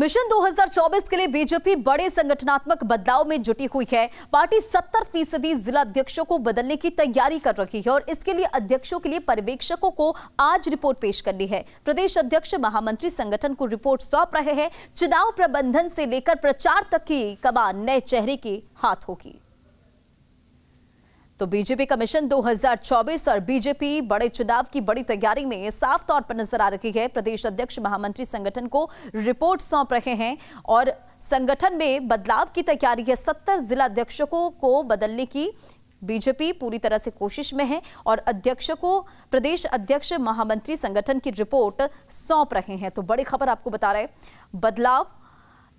mission 2024 के लिए BJP बड़े संगठनात्मक बदलाव में जुटी हुई है पार्टी 70 फीसदी जिला अध्यक्षों को बदलने की तैयारी कर रही है और इसके लिए अध्यक्षों के लिए पर्यवेक्षकों को आज रिपोर्ट पेश करनी है प्रदेश अध्यक्ष महामंत्री संगठन को रिपोर्ट सौंप रहे हैं चुनाव प्रबंधन से लेकर प्रचार तक की कमान नए चेहरे के हाथ होगी तो बीजेपी कमीशन 2024 और बीजेपी बड़े चुनाव की बड़ी तैयारी में साफ तौर पर नजर आ रही है प्रदेश अध्यक्ष महामंत्री संगठन को रिपोर्ट सौंप रहे हैं और संगठन में बदलाव की तैयारी है सत्तर जिला अध्यक्षों को बदलने की बीजेपी पूरी तरह से कोशिश में है और अध्यक्ष को प्रदेश अध्यक्ष महामंत्री संगठन की रिपोर्ट सौंप रहे हैं तो बड़ी खबर आपको बता रहे बदलाव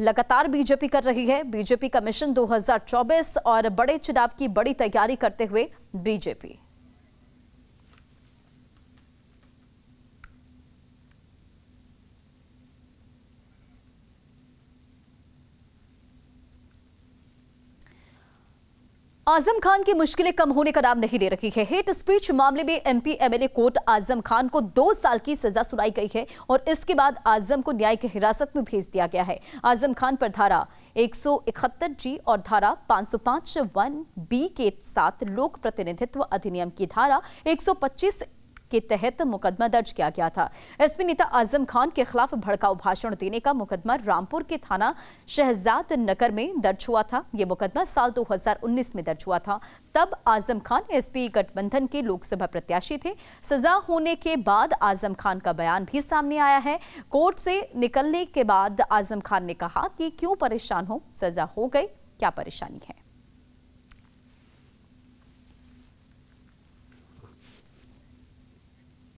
लगातार बीजेपी कर रही है बीजेपी मिशन 2024 और बड़े चुनाव की बड़ी तैयारी करते हुए बीजेपी आजम खान की मुश्किलें कम होने का नाम नहीं ले रही है हेट स्पीच मामले में MP MLA court Azam Khan को दो साल की सजा सुनाई गई है और इसके बाद आजम को न्यायिक हिरासत में भेज दिया गया है आजम खान पर धारा एक जी और धारा 505 वन बी के साथ लोक प्रतिनिधित्व अधिनियम की धारा 125 के तहत मुकदमा दर्ज किया गया था एसपी नेता आजम खान के खिलाफ भड़काऊ भाषण देने का मुकदमा रामपुर के थाना शहजाद नगर में दर्ज हुआ था यह मुकदमा साल 2019 में दर्ज हुआ था तब आजम खान एसपी गठबंधन के लोकसभा प्रत्याशी थे सजा होने के बाद आजम खान का बयान भी सामने आया है कोर्ट से निकलने के बाद आजम खान ने कहा कि क्यों परेशान हो सजा हो गई क्या परेशानी है